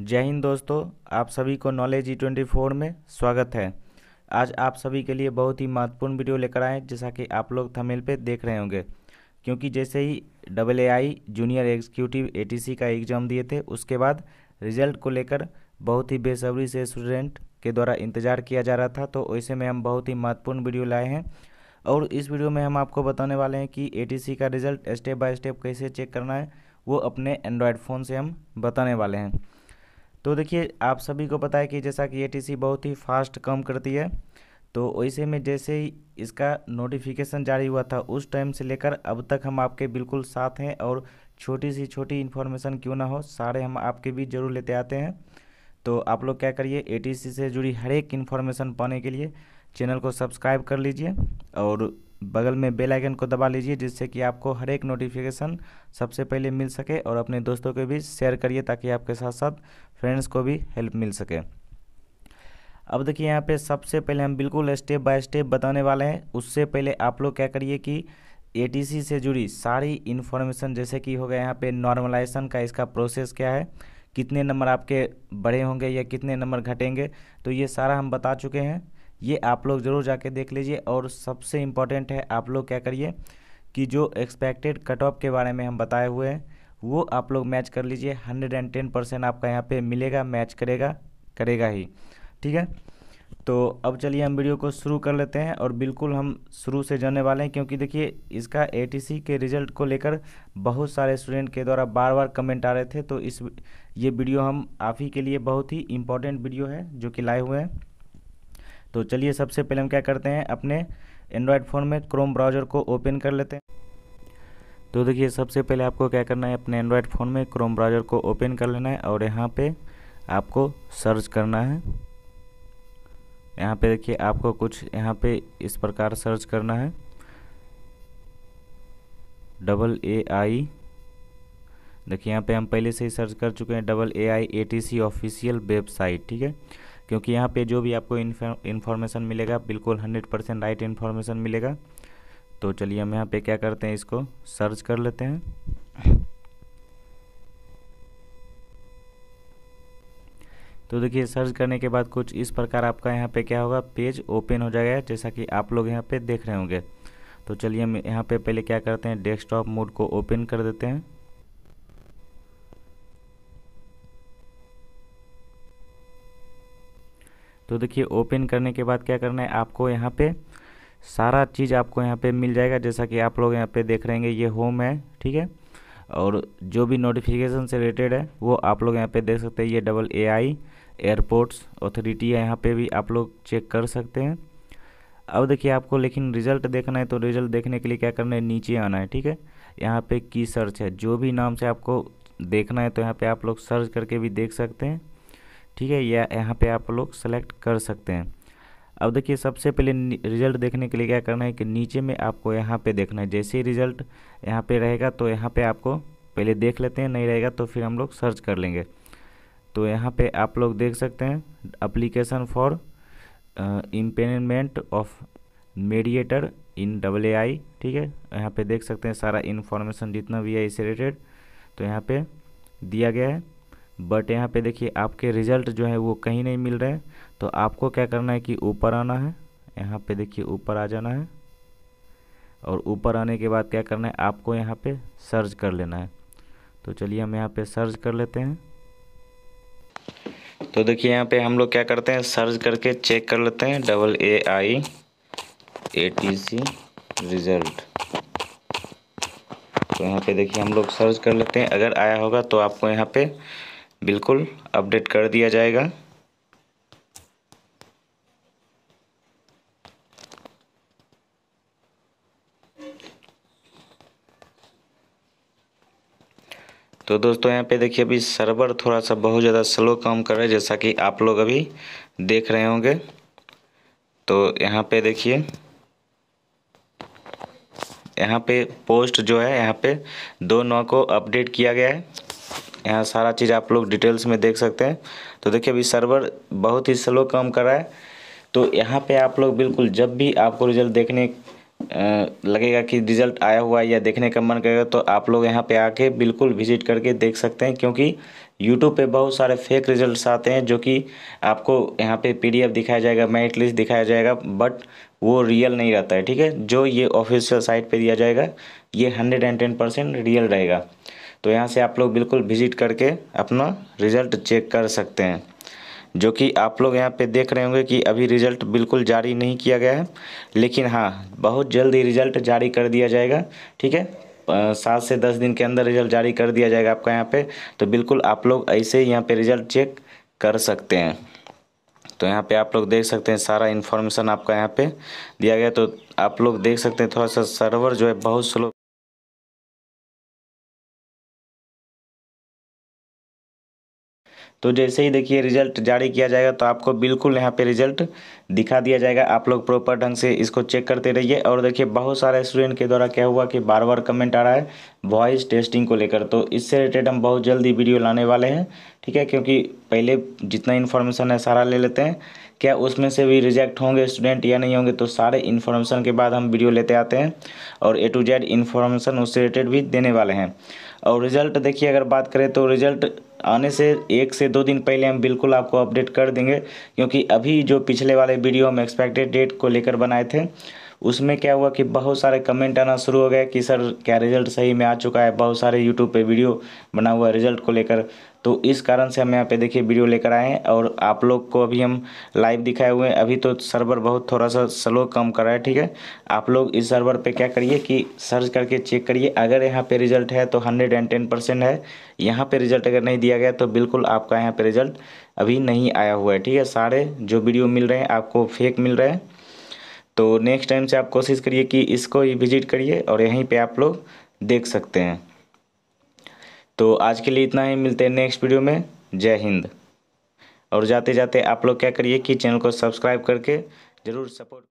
जय हिंद दोस्तों आप सभी को नॉलेज ई ट्वेंटी फोर में स्वागत है आज आप सभी के लिए बहुत ही महत्वपूर्ण वीडियो लेकर आए जैसा कि आप लोग थमेल पे देख रहे होंगे क्योंकि जैसे ही double A I junior executive A का एग्ज़ाम दिए थे उसके बाद रिजल्ट को लेकर बहुत ही बेसब्री से स्टूडेंट के द्वारा इंतज़ार किया जा रहा था तो वैसे में हम बहुत ही महत्वपूर्ण वीडियो लाए हैं और इस वीडियो में हम आपको बताने वाले हैं कि ए का रिज़ल्ट स्टेप बाय स्टेप कैसे चेक करना है वो अपने एंड्रॉयड फ़ोन से हम बताने वाले हैं तो देखिए आप सभी को पता है कि जैसा कि ए बहुत ही फास्ट काम करती है तो वैसे में जैसे ही इसका नोटिफिकेशन जारी हुआ था उस टाइम से लेकर अब तक हम आपके बिल्कुल साथ हैं और छोटी सी छोटी इन्फॉर्मेशन क्यों ना हो सारे हम आपके भी जरूर लेते आते हैं तो आप लोग क्या करिए एटीसी से जुड़ी हर एक इन्फॉर्मेशन पाने के लिए चैनल को सब्सक्राइब कर लीजिए और बगल में बेल आइकन को दबा लीजिए जिससे कि आपको हर एक नोटिफिकेशन सबसे पहले मिल सके और अपने दोस्तों के भी शेयर करिए ताकि आपके साथ साथ फ्रेंड्स को भी हेल्प मिल सके अब देखिए यहाँ पे सबसे पहले हम बिल्कुल स्टेप बाय स्टेप बताने वाले हैं उससे पहले आप लोग क्या करिए कि ए से जुड़ी सारी इन्फॉर्मेशन जैसे कि हो गया यहाँ पर नॉर्मलाइजेशन का इसका प्रोसेस क्या है कितने नंबर आपके बड़े होंगे या कितने नंबर घटेंगे तो ये सारा हम बता चुके हैं ये आप लोग ज़रूर जाके देख लीजिए और सबसे इम्पॉर्टेंट है आप लोग क्या करिए कि जो एक्सपेक्टेड कट ऑफ के बारे में हम बताए हुए हैं वो आप लोग मैच कर लीजिए हंड्रेड एंड टेन परसेंट आपका यहाँ पे मिलेगा मैच करेगा करेगा ही ठीक है तो अब चलिए हम वीडियो को शुरू कर लेते हैं और बिल्कुल हम शुरू से जाने वाले हैं क्योंकि देखिए इसका ए के रिजल्ट को लेकर बहुत सारे स्टूडेंट के द्वारा बार बार कमेंट आ रहे थे तो इस ये वीडियो हम आप ही के लिए बहुत ही इम्पोर्टेंट वीडियो है जो कि लाए हुए हैं तो चलिए सबसे पहले हम क्या करते हैं अपने एंड्रॉयड फ़ोन में क्रोम ब्राउज़र को ओपन कर लेते हैं तो देखिए सबसे पहले आपको क्या करना है अपने एंड्रॉयड फ़ोन में क्रोम ब्राउज़र को ओपन कर लेना है और यहाँ पे आपको सर्च करना है यहाँ पे देखिए आपको कुछ यहाँ पे इस प्रकार सर्च करना है डबल ए आई देखिए यहाँ पे हम पहले से ही सर्च कर चुके हैं double A I A T C official website ठीक है क्योंकि यहाँ पे जो भी आपको इन्फॉर्मेशन मिलेगा बिल्कुल हंड्रेड परसेंट राइट इन्फॉर्मेशन मिलेगा तो चलिए हम यहाँ पे क्या करते हैं इसको सर्च कर लेते हैं तो देखिए सर्च करने के बाद कुछ इस प्रकार आपका यहाँ पे क्या होगा पेज ओपन हो जाएगा जैसा कि आप लोग यहाँ पे देख रहे होंगे तो चलिए हम यहाँ पे पहले क्या करते हैं डेस्कटॉप मोड को ओपन कर देते हैं तो देखिए ओपन करने के बाद क्या करना है आपको यहाँ पे सारा चीज़ आपको यहाँ पे मिल जाएगा जैसा कि आप लोग यहाँ पे देख रहेंगे ये होम है ठीक है और जो भी नोटिफिकेशन से रिलेटेड है वो आप लोग यहाँ पे देख सकते हैं ये double A I airports authority है यहाँ पे भी आप लोग चेक कर सकते हैं अब देखिए आपको लेकिन रिजल्ट देखना है तो रिजल्ट देखने के लिए क्या करना है नीचे आना है ठीक है यहाँ पर की सर्च है जो भी नाम से आपको देखना है तो यहाँ पे आप लोग सर्च करके भी देख सकते हैं ठीक है या यहाँ पे आप लोग सेलेक्ट कर सकते हैं अब देखिए सबसे पहले रिजल्ट देखने के लिए क्या करना है कि नीचे में आपको यहाँ पे देखना है जैसे ही रिजल्ट यहाँ पे रहेगा तो यहाँ पे आपको पहले देख लेते हैं नहीं रहेगा तो फिर हम लोग सर्च कर लेंगे तो यहाँ पे आप लोग देख सकते हैं application for empanelment of mediator in double I ठीक है यहाँ पर देख सकते हैं सारा इन्फॉर्मेशन जितना भी है इसे रिलेटेड तो यहाँ पर दिया गया है बट यहाँ पे देखिए आपके रिजल्ट जो है वो कहीं नहीं मिल रहे हैं तो आपको क्या करना है कि ऊपर आना है यहाँ पे देखिए ऊपर आ जाना है और ऊपर आने के बाद क्या करना है आपको यहाँ पे सर्च कर लेना है तो चलिए हम यहाँ पे सर्च कर लेते हैं तो देखिए यहाँ पे हम लोग क्या करते हैं सर्च करके चेक कर लेते हैं double A I A T C result तो यहाँ पे देखिए हम लोग सर्च कर लेते हैं अगर आया होगा तो आपको यहाँ पे बिल्कुल अपडेट कर दिया जाएगा तो दोस्तों यहाँ पे देखिए अभी सर्वर थोड़ा सा बहुत ज़्यादा स्लो काम कर रहा है जैसा कि आप लोग अभी देख रहे होंगे तो यहाँ पे देखिए यहाँ पे पोस्ट जो है यहाँ पे दो नौ को अपडेट किया गया है यहाँ सारा चीज़ आप लोग डिटेल्स में देख सकते हैं तो देखिए अभी सर्वर बहुत ही स्लो काम कर रहा है तो यहाँ पे आप लोग बिल्कुल जब भी आपको रिजल्ट देखने लगेगा कि रिज़ल्ट आया हुआ है या देखने का मन करेगा तो आप लोग यहाँ पे आके बिल्कुल विजिट करके देख सकते हैं क्योंकि यूट्यूब पे बहुत सारे फेक रिज़ल्ट आते हैं जो कि आपको यहाँ पे पीडीएफ दिखाया जाएगा मेरिट लिस्ट दिखाया जाएगा बट वो रियल नहीं रहता है ठीक है जो ये ऑफिशियल साइट पे दिया जाएगा ये hundred and ten percent real रहेगा तो यहाँ से आप लोग बिल्कुल विज़िट करके अपना रिज़ल्ट चेक कर सकते हैं जो कि आप लोग यहाँ पे देख रहे होंगे कि अभी रिज़ल्ट बिल्कुल जारी नहीं किया गया है लेकिन हाँ बहुत जल्द ही रिज़ल्ट जारी कर दिया जाएगा ठीक है सात से दस दिन के अंदर रिज़ल्ट जारी कर दिया जाएगा आपका यहाँ पे तो बिल्कुल आप लोग ऐसे ही यहाँ पे रिज़ल्ट चेक कर सकते हैं तो यहाँ पे आप लोग देख सकते हैं सारा इन्फॉर्मेशन आपका यहाँ पे दिया गया तो आप लोग देख सकते हैं थोड़ा सा सर्वर जो है बहुत स्लो तो जैसे ही देखिए रिजल्ट जारी किया जाएगा तो आपको बिल्कुल यहाँ पे रिजल्ट दिखा दिया जाएगा आप लोग प्रॉपर ढंग से इसको चेक करते रहिए और देखिए बहुत सारे स्टूडेंट के द्वारा क्या हुआ कि बार बार कमेंट आ रहा है वॉइस टेस्टिंग को लेकर तो इससे रिलेटेड हम बहुत जल्दी वीडियो लाने वाले हैं ठीक है क्योंकि पहले जितना इन्फॉर्मेशन है सारा ले लेते हैं क्या उसमें से भी रिजेक्ट होंगे स्टूडेंट या नहीं होंगे तो सारे इन्फॉर्मेशन के बाद हम वीडियो लेते आते हैं और ए टू जेड इन्फॉर्मेशन उससे रिलेटेड भी देने वाले हैं और रिजल्ट देखिए अगर बात करें तो रिजल्ट आने से एक से दो दिन पहले हम बिल्कुल आपको अपडेट कर देंगे क्योंकि अभी जो पिछले वाले वीडियो हम एक्सपेक्टेड डेट को लेकर बनाए थे उसमें क्या हुआ कि बहुत सारे कमेंट आना शुरू हो गए कि सर क्या रिज़ल्ट सही में आ चुका है बहुत सारे यूट्यूब पे वीडियो बना हुआ है रिज़ल्ट को लेकर तो इस कारण से हम यहाँ पे देखिए वीडियो लेकर आए हैं और आप लोग को अभी हम लाइव दिखाए हुए हैं अभी तो सर्वर बहुत थोड़ा सा स्लो कम कर रहा है ठीक है आप लोग इस सर्वर पे क्या करिए कि सर्च करके चेक करिए अगर यहाँ पे रिजल्ट है तो हंड्रेड एंड टेन परसेंट है यहाँ पे रिजल्ट अगर नहीं दिया गया तो बिल्कुल आपका यहाँ पर रिजल्ट अभी नहीं आया हुआ है ठीक है सारे जो वीडियो मिल रहे हैं आपको फेक मिल रहे हैं तो नेक्स्ट टाइम से आप कोशिश करिए कि इसको ही विजिट करिए और यहीं पर आप लोग देख सकते हैं तो आज के लिए इतना ही मिलते हैं नेक्स्ट वीडियो में जय हिंद और जाते जाते आप लोग क्या करिए कि चैनल को सब्सक्राइब करके ज़रूर सपोर्ट